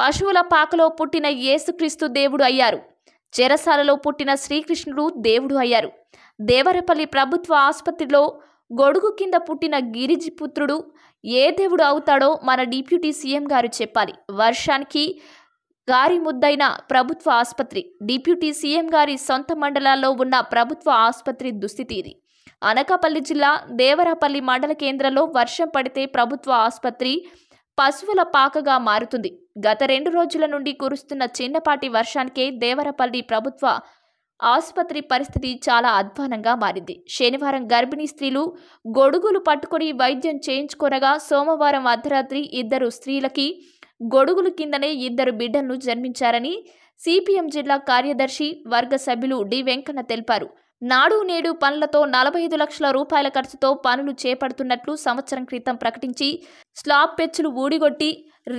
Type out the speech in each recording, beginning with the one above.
పశువుల పాకలో పుట్టిన యేసుక్రీస్తు దేవుడు అయ్యారు చెరసాలలో పుట్టిన శ్రీకృష్ణుడు దేవుడు అయ్యారు దేవరపల్లి ప్రభుత్వ ఆసుపత్రిలో గొడుగు కింద పుట్టిన గిరిజి పుత్రుడు ఏ దేవుడు అవుతాడో మన డిప్యూటీ సీఎం గారు చెప్పాలి వర్షానికి గారి ముద్దైన ప్రభుత్వ ఆసుపత్రి డిప్యూటీ సీఎం గారి సొంత మండలాల్లో ఉన్న ప్రభుత్వ ఆసుపత్రి దుస్థితి ఇది అనకాపల్లి జిల్లా దేవరపల్లి మండల కేంద్రంలో వర్షం పడితే ప్రభుత్వ ఆసుపత్రి పశువుల పాకగా మారుతుంది గత రెండు రోజుల నుండి కురుస్తున్న చిన్నపాటి వర్షానికే దేవరపల్లి ప్రభుత్వ ఆసుపత్రి పరిస్థితి చాలా అధ్వానంగా మారింది శనివారం గర్భిణీ స్త్రీలు గొడుగులు పట్టుకొని వైద్యం చేయించుకోనగా సోమవారం అర్ధరాత్రి ఇద్దరు స్త్రీలకి గొడుగుల కిందనే ఇద్దరు బిడ్డలను జన్మించారని సిపిఎం జిల్లా కార్యదర్శి వర్గ సభ్యులు డి వెంకన్న తెలిపారు నాడు నేడు పనులతో నలభై ఐదు లక్షల రూపాయల ఖర్చుతో పనులు చేపడుతున్నట్లు సంవత్సరం క్రితం ప్రకటించి స్లాబ్ పెచ్చులు ఊడిగొట్టి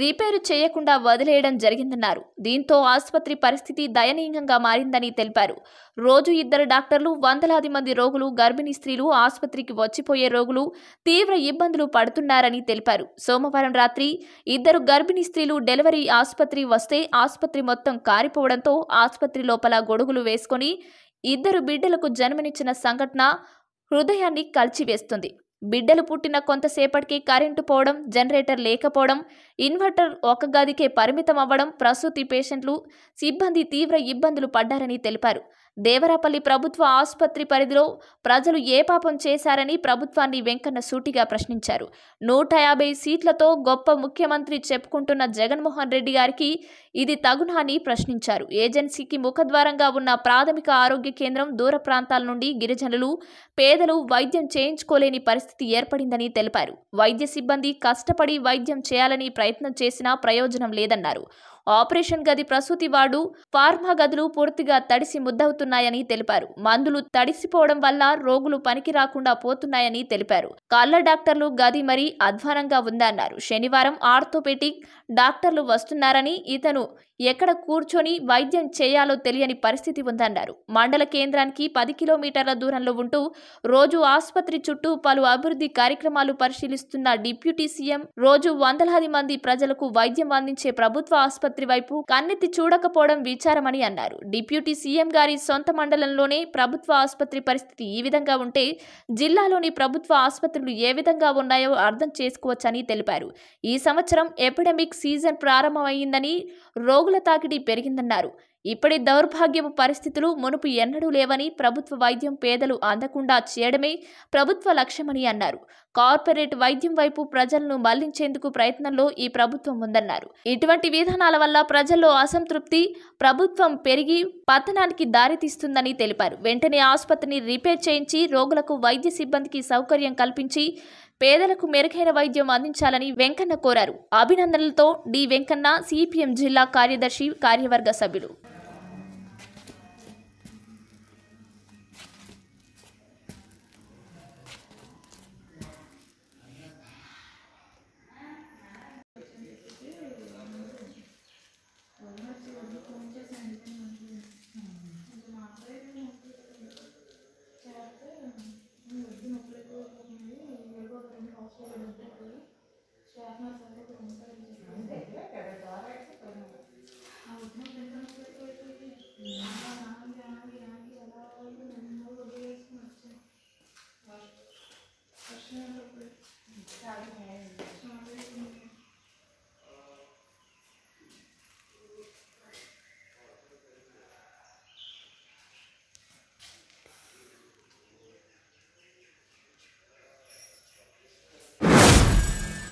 రిపేరు చేయకుండా వదిలేయడం జరిగిందన్నారు దీంతో ఆసుపత్రి పరిస్థితి దయనీయంగా మారిందని తెలిపారు రోజు ఇద్దరు డాక్టర్లు వందలాది మంది రోగులు గర్భిణీ స్త్రీలు ఆసుపత్రికి వచ్చిపోయే రోగులు తీవ్ర ఇబ్బందులు పడుతున్నారని తెలిపారు సోమవారం రాత్రి ఇద్దరు గర్భిణీ స్త్రీలు డెలివరీ ఆసుపత్రి వస్తే ఆసుపత్రి మొత్తం కారిపోవడంతో ఆసుపత్రి లోపల గొడుగులు వేసుకొని ఇద్దరు బిడ్డలకు జన్మనిచ్చిన సంఘటన హృదయాన్ని కలిచివేస్తుంది బిడ్డలు పుట్టిన కొంతసేపటికి కరెంటు పోవడం జనరేటర్ లేకపోవడం ఇన్వర్టర్ ఒక గదికే పరిమితం అవ్వడం ప్రసూతి పేషెంట్లు సిబ్బంది తీవ్ర ఇబ్బందులు పడ్డారని తెలిపారు దేవరాపల్లి ప్రభుత్వ ఆసుపత్రి పరిధిలో ప్రజలు ఏ పాపం చేశారని ప్రభుత్వాన్ని వెంకన్న సూటిగా ప్రశ్నించారు నూట యాభై సీట్లతో గొప్ప ముఖ్యమంత్రి చెప్పుకుంటున్న జగన్మోహన్ రెడ్డి గారికి ఇది తగునా అని ప్రశ్నించారు ఏజెన్సీకి ముఖద్వారంగా ఉన్న ప్రాథమిక ఆరోగ్య కేంద్రం దూర ప్రాంతాల నుండి గిరిజనులు పేదలు వైద్యం చేయించుకోలేని పరిస్థితి ఏర్పడిందని తెలిపారు వైద్య సిబ్బంది కష్టపడి వైద్యం చేయాలని ప్రయత్నం చేసినా ప్రయోజనం లేదన్నారు ఆపరేషన్ గది ప్రసూతి వార్డు ఫార్మా గదులు పూర్తిగా తడిసి ముద్దవుతున్నాయని తెలిపారు మందులు తడిసిపోవడం వల్ల రోగులు పనికి రాకుండా పోతున్నాయని తెలిపారు కళ్ళ డాక్టర్లు గది మరీ అధ్వానంగా ఉందన్నారు శనివారం ఆర్థోపెటిక్ డాక్టర్లు వస్తున్నారని ఇతను ఎక్కడ కూర్చొని వైద్యం చేయాలో తెలియని పరిస్థితి ఉందన్నారు మండల కేంద్రానికి పది కిలోమీటర్ల దూరంలో ఉంటూ రోజు ఆసుపత్రి చుట్టూ పలు అభివృద్ధి కార్యక్రమాలు పరిశీలిస్తున్న డిప్యూటీ సీఎం రోజు వందలాది మంది ప్రజలకు వైద్యం అందించే ప్రభుత్వ ఆసుపత్రి ఆసుపత్రి వైపు కన్నెత్తి చూడకపోవడం విచారమని అన్నారు డిప్యూటీ సీఎం గారి సొంత మండలంలోనే ప్రభుత్వ ఆసుపత్రి పరిస్థితి ఈ విధంగా ఉంటే జిల్లాలోని ప్రభుత్వ ఆసుపత్రులు ఏ విధంగా ఉన్నాయో అర్థం చేసుకోవచ్చని తెలిపారు ఈ సంవత్సరం ఎపిడెమిక్ సీజన్ ప్రారంభమైందని రోగుల తాకిడి పెరిగిందన్నారు ఇప్పటి దౌర్భాగ్యపు పరిస్థితులు మునుపు ఎన్నడూ లేవని ప్రభుత్వ వైద్యం పేదలు అందకుండా చేయడమే ప్రభుత్వ లక్ష్యమని అన్నారు కార్పొరేట్ వైద్యం వైపు ప్రజలను మళ్లించేందుకు ప్రయత్నంలో ఈ ప్రభుత్వం ఉందన్నారు ఇటువంటి విధానాల వల్ల ప్రజల్లో అసంతృప్తి ప్రభుత్వం పెరిగి పతనానికి దారితీస్తుందని తెలిపారు వెంటనే ఆసుపత్రిని రిపేర్ చేయించి రోగులకు వైద్య సిబ్బందికి సౌకర్యం కల్పించి పేదలకు మెరుగైన వైద్యం అందించాలని వెంకన్న కోరారు అభినందనలతో డి వెంకన్న సిపిఎం జిల్లా కార్యదర్శి కార్యవర్గ సభ్యులు Gracias.